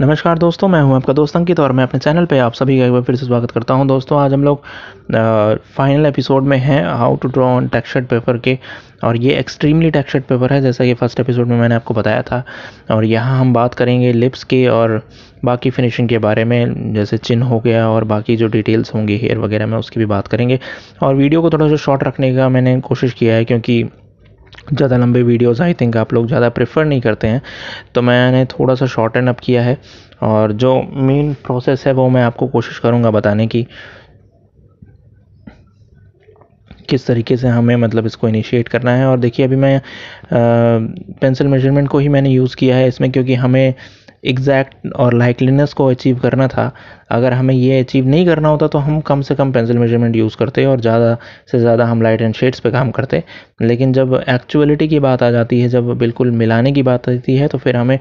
नमस्कार दोस्तों मैं हूं आपका दोस्त अंकित और मैं अपने चैनल पे आप सभी का एक बार फिर से स्वागत करता हूं दोस्तों आज हम लोग फाइनल एपिसोड में हैं how to draw on textured paper के और ये एक्सट्रीमली टेक्सचर्ड पेपर है जैसा कि फर्स्ट एपिसोड में मैंने आपको बताया था और यहाँ हम बात करेंगे लिप्स के और बाकी फिनिशिंग के बारे में जैसे चिन्ह हो गया और बाकी जो डिटेल्स होंगी हेयर वगैरह में उसकी भी बात करेंगे और वीडियो को थोड़ा सा शॉर्ट रखने का मैंने कोशिश किया है क्योंकि ज़्यादा लंबे वीडियोस आई थिंक आप लोग ज़्यादा प्रेफर नहीं करते हैं तो मैंने थोड़ा सा शॉर्ट एंड अप किया है और जो मेन प्रोसेस है वो मैं आपको कोशिश करूँगा बताने की किस तरीके से हमें मतलब इसको इनिशिएट करना है और देखिए अभी मैं आ, पेंसिल मेजरमेंट को ही मैंने यूज़ किया है इसमें क्योंकि हमें एग्जैक्ट और लाइकलीनेस को अचीव करना था अगर हमें ये अचीव नहीं करना होता तो हम कम से कम पेंसिल मेजरमेंट यूज़ करते और ज़्यादा से ज़्यादा हम लाइट एंड शेड्स पे काम करते लेकिन जब एक्चुअलिटी की बात आ जाती है जब बिल्कुल मिलाने की बात आती है तो फिर हमें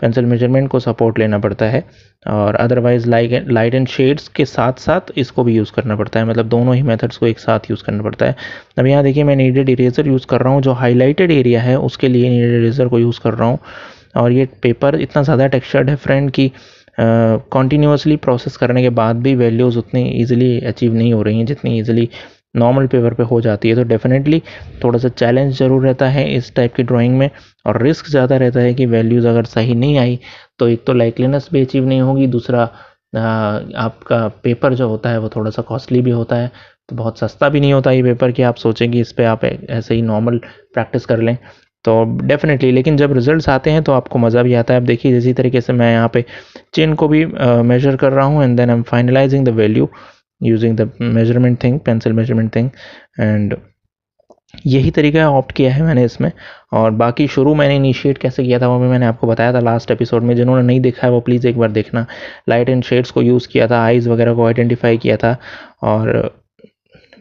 पेंसिल मेजरमेंट को सपोर्ट लेना पड़ता है और otherwise like light and shades के साथ साथ इसको भी यूज़ करना पड़ता है मतलब दोनों ही मेथड्स को एक साथ यूज़ करना पड़ता है अब यहाँ देखिए मैं नीडेड इरेज़र यूज़ कर रहा हूँ जो हाईलाइटेड एरिया है उसके लिए नीडेड इरेज़र को यूज़ कर रहा हूँ और ये पेपर इतना ज़्यादा टेक्सचर डिफरेंट कि कॉन्टीन्यूसली प्रोसेस करने के बाद भी वैल्यूज़ उतनी ईजिली अचीव नहीं हो रही हैं जितनी ईजिली नॉर्मल पेपर पे हो जाती है तो डेफिनेटली थोड़ा सा चैलेंज ज़रूर रहता है इस टाइप की ड्राइंग में और रिस्क ज़्यादा रहता है कि वैल्यूज़ अगर सही नहीं आई तो एक तो लाइकलीनेस भी अचीव नहीं होगी दूसरा आ, आपका पेपर जो होता है वो थोड़ा सा कॉस्टली भी होता है तो बहुत सस्ता भी नहीं होता ये पेपर कि आप सोचें कि इस पर आप ऐसे ही नॉर्मल प्रैक्टिस कर लें तो डेफिनेटली लेकिन जब रिजल्ट्स आते हैं तो आपको मज़ा भी आता है आप देखिए इसी तरीके से मैं यहाँ पे चेन को भी मेजर uh, कर रहा हूँ and then I am finalising the value using the measurement thing pencil measurement thing and यही तरीका ऑप्ट किया है मैंने इसमें और बाकी शुरू मैंने इनिशिएट कैसे किया था वो भी मैंने आपको बताया था लास्ट एपिसोड में जिन्होंने नहीं देखा है वो प्लीज़ एक बार देखना लाइट एंड शेड्स को यूज़ किया था आइज़ वगैरह को आइडेंटिफाई किया था और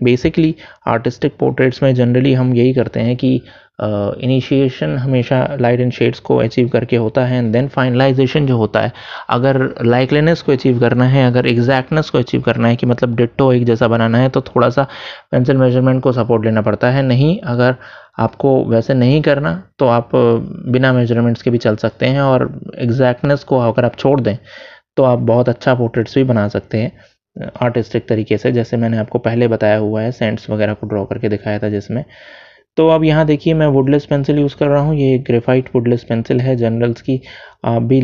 बेसिकली आर्टिस्टिक पोर्ट्रेट्स में जनरली हम यही करते हैं कि इनिशिएशन हमेशा लाइट एंड शेड्स को अचीव करके होता है एंड देन फाइनलाइजेशन जो होता है अगर लाइकलीनेस को अचीव करना है अगर एग्जैक्टनेस को अचीव करना है कि मतलब डिट्टो एक जैसा बनाना है तो थोड़ा सा पेंसिल मेजरमेंट को सपोर्ट लेना पड़ता है नहीं अगर आपको वैसे नहीं करना तो आप बिना मेजरमेंट्स के भी चल सकते हैं और एग्जैक्टनेस को अगर आप छोड़ दें तो आप बहुत अच्छा पोर्ट्रेट्स भी बना सकते हैं आर्टिस्टिक तरीके से जैसे मैंने आपको पहले बताया हुआ है सेंट्स वगैरह को ड्रॉ करके दिखाया था जिसमें तो अब यहाँ देखिए मैं वुडलेस पेंसिल यूज़ कर रहा हूँ ये ग्रेफाइट वुडलेस पेंसिल है जनरल्स की आप भी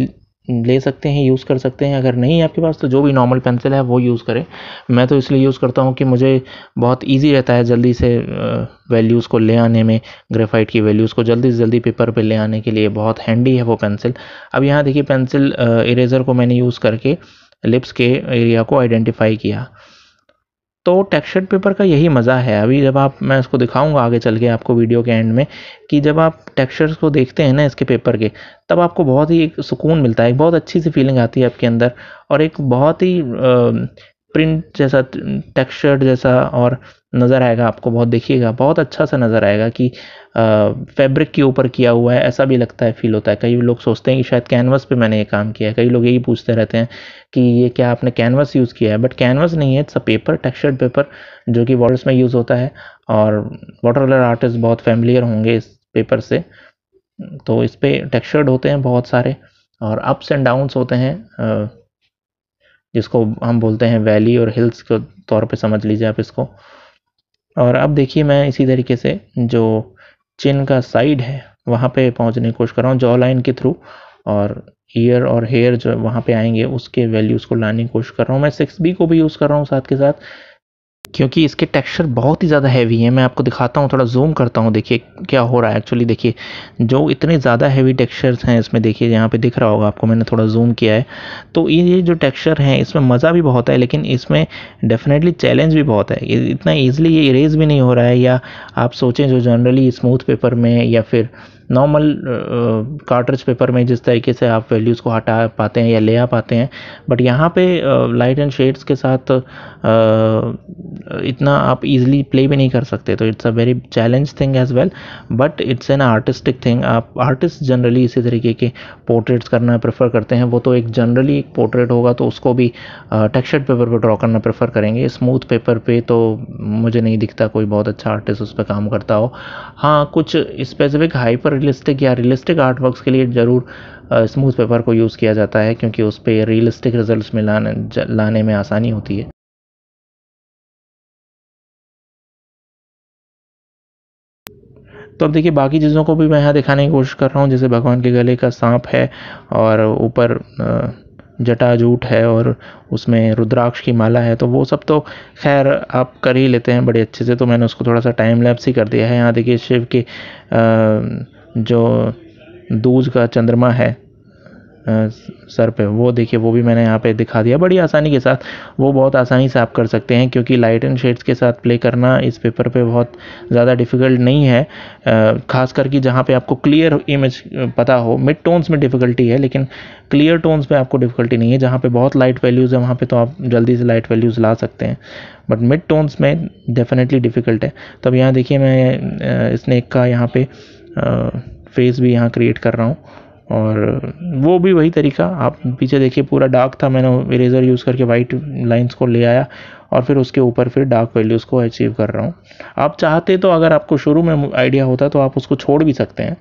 ले सकते हैं यूज़ कर सकते हैं अगर नहीं आपके पास तो जो भी नॉर्मल पेंसिल है वो यूज़ करें मैं तो इसलिए यूज़ करता हूँ कि मुझे बहुत इजी रहता है जल्दी से वैल्यूज़ को ले आने में ग्रेफाइट की वैल्यूज़ को जल्दी से जल्दी पेपर पे ले आने के लिए बहुत हैंडी है वो पेंसिल अब यहाँ देखिए पेंसिल इरेज़र को मैंने यूज़ करके लिप्स के एरिया को आइडेंटिफाई किया तो टेक्सचर्ड पेपर का यही मज़ा है अभी जब आप मैं इसको दिखाऊंगा आगे चल के आपको वीडियो के एंड में कि जब आप टेक्सचर्स को देखते हैं ना इसके पेपर के तब आपको बहुत ही एक सुकून मिलता है एक बहुत अच्छी सी फीलिंग आती है आपके अंदर और एक बहुत ही प्रिंट जैसा टेक्सचर्ड जैसा और नज़र आएगा आपको बहुत देखिएगा बहुत अच्छा सा नज़र आएगा कि फैब्रिक के ऊपर किया हुआ है ऐसा भी लगता है फील होता है कई लोग सोचते हैं कि शायद कैनवस पे मैंने ये काम किया है कई लोग यही पूछते रहते हैं कि ये क्या आपने कैनवस यूज़ किया है बट कैनवस नहीं है it's a paper textured paper जो कि वॉटर्स में यूज़ होता है और वाटर कलर आर्टिस्ट बहुत फैमिलियर होंगे इस पेपर से तो इस पर टेक्सचर्ड होते हैं बहुत सारे और अप्स एंड डाउन्स होते हैं जिसको हम बोलते हैं वैली और हिल्स के तौर पे समझ लीजिए आप इसको और अब देखिए मैं इसी तरीके से जो चिन का साइड है वहाँ पे पहुँचने की कोशिश कर रहा हूँ जॉ लाइन के थ्रू और ईयर और हेयर जो वहाँ पे आएंगे उसके वैल्यूज़ को लाने की कोशिश कर रहा हूँ मैं सिक्स बी को भी यूज़ कर रहा हूँ साथ के साथ क्योंकि इसके टेक्सचर बहुत ही ज़्यादा हैवी है मैं आपको दिखाता हूँ थोड़ा जूम करता हूँ देखिए क्या हो रहा है एक्चुअली देखिए जो इतने ज़्यादा हैवी टेक्सचर्स हैं इसमें देखिए यहाँ पे दिख रहा होगा आपको मैंने थोड़ा जूम किया है तो ये जो टेक्सचर हैं इसमें मज़ा भी बहुत है लेकिन इसमें डेफिनेटली चैलेंज भी बहुत है इतना ईजिली ये इरेज भी नहीं हो रहा है या आप सोचें जो जनरली स्मूथ पेपर में या फिर नॉर्मल कार्टरेज पेपर में जिस तरीके से आप वैल्यूज़ को हटा पाते हैं या ले आ पाते हैं बट यहाँ पे लाइट एंड शेड्स के साथ uh, इतना आप इजीली प्ले भी नहीं कर सकते तो it's a very challenge thing as well but it's an artistic thing आप आर्टिस्ट जनरली इसी तरीके के पोर्ट्रेट्स करना प्रेफर करते हैं वो तो एक जनरली एक पोर्ट्रेट होगा तो उसको भी टेक्सचर्ड पेपर पर ड्रॉ करना प्रेफर करेंगे स्मूथ पेपर पे तो मुझे नहीं दिखता कोई बहुत अच्छा आर्टिस्ट उस पर काम करता हो हाँ कुछ स्पेसिफिक हाइपर रियलिस्टिक या रियलिस्टिक आर्टवर्क्स के लिए ज़रूर स्मूथ पेपर को यूज़ किया जाता है क्योंकि उस पर रियलिस्टिक रिजल्ट में लाने लाने में आसानी होती है तो अब देखिए बाकी चीज़ों को भी मैं यहाँ दिखाने की कोशिश कर रहा हूँ जैसे भगवान के गले का सांप है और ऊपर जटाजूट है और उसमें रुद्राक्ष की माला है तो वो सब तो खैर आप कर ही लेते हैं बड़े अच्छे से तो मैंने उसको थोड़ा सा टाइम लैप्स ही कर दिया है यहाँ देखिए शिव के आ, जो दूज का चंद्रमा है। सर पे वो देखिए वो भी मैंने यहाँ पे दिखा दिया बड़ी आसानी के साथ वो बहुत आसानी से आप कर सकते हैं क्योंकि लाइट एंड शेड्स के साथ प्ले करना इस पेपर पे बहुत ज़्यादा डिफ़िकल्ट नहीं है ख़ास करके जहाँ पे आपको क्लियर इमेज पता हो मिड टोन्स में डिफ़िकल्टी है लेकिन क्लियर टोन्स पे आपको डिफ़िकल्टी नहीं है जहाँ पर बहुत लाइट वैल्यूज़ है वहाँ पर तो आप जल्दी से लाइट वैल्यूज़ ला सकते हैं बट मिड टोन्स में डेफिनेटली डिफ़िकल्ट है तो अब यहाँ देखिए मैं स्नैक का यहाँ पर फेस भी यहाँ क्रिएट कर रहा हूँ और वो भी वही तरीका आप पीछे देखिए पूरा डार्क था मैंने इरेज़र यूज़ करके वाइट लाइंस को ले आया और फिर उसके ऊपर फिर डार्क वैल्यूज़ को अचीव कर रहा हूँ आप चाहते तो अगर आपको शुरू में आइडिया होता तो आप उसको छोड़ भी सकते हैं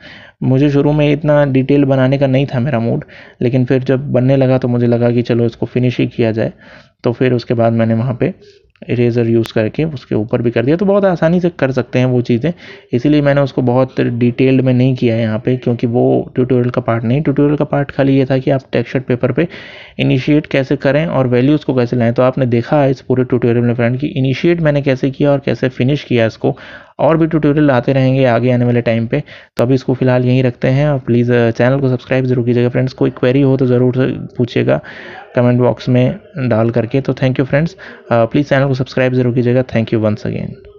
मुझे शुरू में इतना डिटेल बनाने का नहीं था मेरा मूड लेकिन फिर जब बनने लगा तो मुझे लगा कि चलो इसको फिनिश ही किया जाए तो फिर उसके बाद मैंने वहाँ पर इरेज़र यूज़ करके उसके ऊपर भी कर दिया तो बहुत आसानी से कर सकते हैं वो चीज़ें इसीलिए मैंने उसको बहुत डिटेल्ड में नहीं किया है यहाँ पे क्योंकि वो ट्यूटोरियल का पार्ट नहीं ट्यूटोरियल का पार्ट खाली ये था कि आप टेक्सचर पेपर पे इनिशिएट कैसे करें और वैल्यूज़ को कैसे लाएँ तो आपने देखा इस पूरे ट्यूटोरियल में फ्रेंड कि इनिशिएट मैंने कैसे किया और कैसे फिनिश किया इसको और भी ट्यूटोरियल आते रहेंगे आगे आने वाले टाइम पे तो अभी इसको फिलहाल यहीं रखते हैं और प्लीज़ चैनल uh, को सब्सक्राइब जरूर कीजिएगा फ्रेंड्स कोई क्वेरी हो तो ज़रूर पूछिएगा कमेंट बॉक्स में डाल करके तो thank you friends please channel को सब्सक्राइब जरूर कीजिएगा थैंक यू वंस अगेन